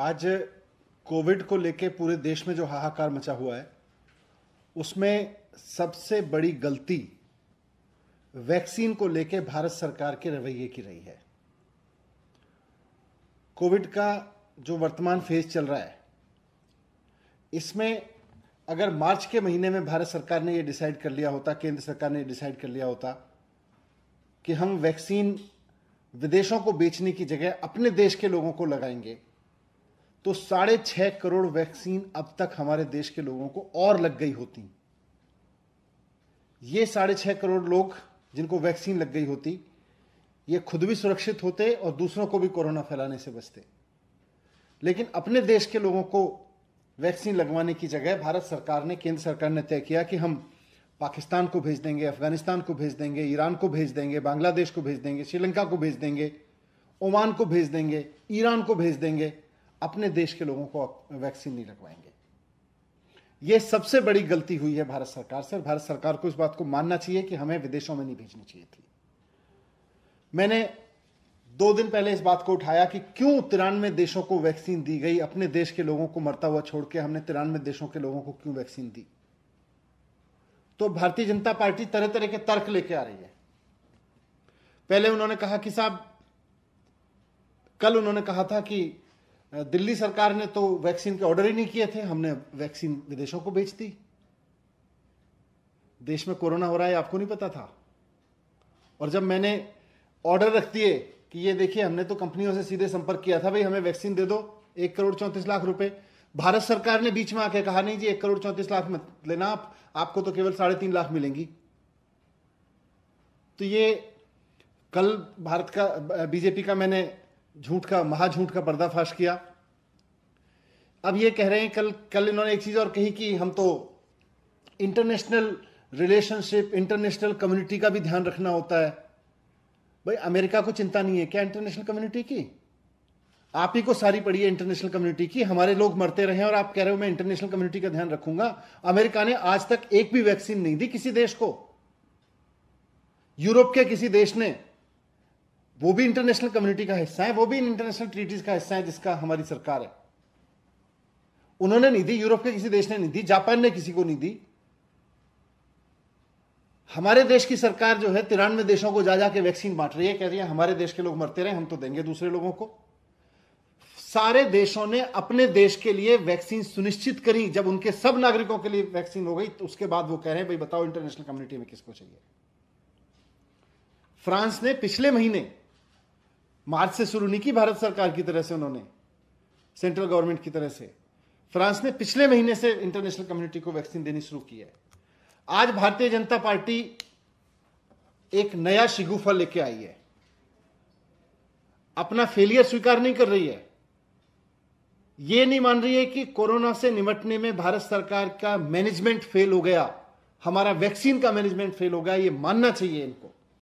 आज कोविड को लेके पूरे देश में जो हाहाकार मचा हुआ है उसमें सबसे बड़ी गलती वैक्सीन को लेके भारत सरकार के रवैये की रही है कोविड का जो वर्तमान फेज चल रहा है इसमें अगर मार्च के महीने में भारत सरकार ने ये डिसाइड कर लिया होता केंद्र सरकार ने डिसाइड कर लिया होता कि हम वैक्सीन विदेशों को बेचने की जगह अपने देश के लोगों को लगाएंगे तो साढ़े छह करोड़ वैक्सीन अब तक हमारे देश के लोगों को और लग गई होती ये साढ़े छह करोड़ लोग जिनको वैक्सीन लग गई होती ये खुद भी सुरक्षित होते और दूसरों को भी कोरोना फैलाने से बचते लेकिन अपने देश के लोगों को वैक्सीन लगवाने की जगह भारत सरकार ने केंद्र सरकार ने तय किया कि हम पाकिस्तान को भेज देंगे अफगानिस्तान को भेज देंगे ईरान को भेज देंगे बांग्लादेश को भेज देंगे श्रीलंका को भेज देंगे ओमान को भेज देंगे ईरान को भेज देंगे अपने देश के लोगों को वैक्सीन नहीं लगवाएंगे ये सबसे बड़ी गलती हुई है भारत सरकार से भारत सरकार को इस बात को मानना चाहिए कि हमें विदेशों में नहीं भेजनी चाहिए थी मैंने दो दिन पहले इस बात को उठाया कि क्यों तिरानवे देशों को वैक्सीन दी गई अपने देश के लोगों को मरता हुआ छोड़ के हमने तिरानवे देशों के लोगों को क्यों वैक्सीन दी तो भारतीय जनता पार्टी तरह तरह के तर्क लेके आ रही है पहले उन्होंने कहा कि साहब कल उन्होंने कहा था कि दिल्ली सरकार ने तो वैक्सीन के ऑर्डर ही नहीं किए थे हमने वैक्सीन विदेशों को बेच दी देश में कोरोना हो रहा है आपको नहीं पता था और जब मैंने ऑर्डर रख दिए कि ये देखिए हमने तो कंपनियों से सीधे संपर्क किया था भाई हमें वैक्सीन दे दो एक करोड़ चौंतीस लाख रुपए भारत सरकार ने बीच में आके कहा नहीं जी एक करोड़ चौंतीस लाख मत लेना आप आपको तो केवल साढ़े तीन लाख मिलेंगी तो ये कल भारत का बीजेपी का मैंने झूठ का महाझूठ का पर्दाफाश किया अब ये कह रहे हैं कल कल इन्होंने एक चीज़ और कही कि हम तो इंटरनेशनल रिलेशनशिप इंटरनेशनल कम्युनिटी का भी ध्यान रखना होता है भाई अमेरिका को चिंता नहीं है क्या इंटरनेशनल कम्युनिटी की आप ही को सारी पड़ी है इंटरनेशनल कम्युनिटी की हमारे लोग मरते रहे और आप कह रहे हो मैं इंटरनेशनल कम्युनिटी का ध्यान रखूंगा अमेरिका ने आज तक एक भी वैक्सीन नहीं दी किसी देश को यूरोप के किसी देश ने वो भी इंटरनेशनल कम्युनिटी का हिस्सा है वो भी इंटरनेशनल ट्रीटीज का हिस्सा है जिसका हमारी सरकार है उन्होंने नहीं दी यूरोप के किसी देश ने नहीं दी जापान ने किसी को नहीं दी हमारे देश की सरकार जो है तिरानवे देशों को जा जाके वैक्सीन बांट रही है कह रही है हमारे देश के लोग मरते रहे हम तो देंगे दूसरे लोगों को सारे देशों ने अपने देश के लिए वैक्सीन सुनिश्चित करी जब उनके सब नागरिकों के लिए वैक्सीन हो गई तो उसके बाद वो कह रहे हैं भाई बताओ इंटरनेशनल कम्युनिटी में किसको चाहिए फ्रांस ने पिछले महीने मार्च से शुरू नहीं की भारत सरकार की तरह से उन्होंने सेंट्रल गवर्नमेंट की तरह से फ्रांस ने पिछले महीने से इंटरनेशनल कम्युनिटी को वैक्सीन देनी शुरू की है आज भारतीय जनता पार्टी एक नया शिगुफा लेके आई है अपना फेलियर स्वीकार नहीं कर रही है यह नहीं मान रही है कि कोरोना से निपटने में भारत सरकार का मैनेजमेंट फेल हो गया हमारा वैक्सीन का मैनेजमेंट फेल हो गया यह मानना चाहिए इनको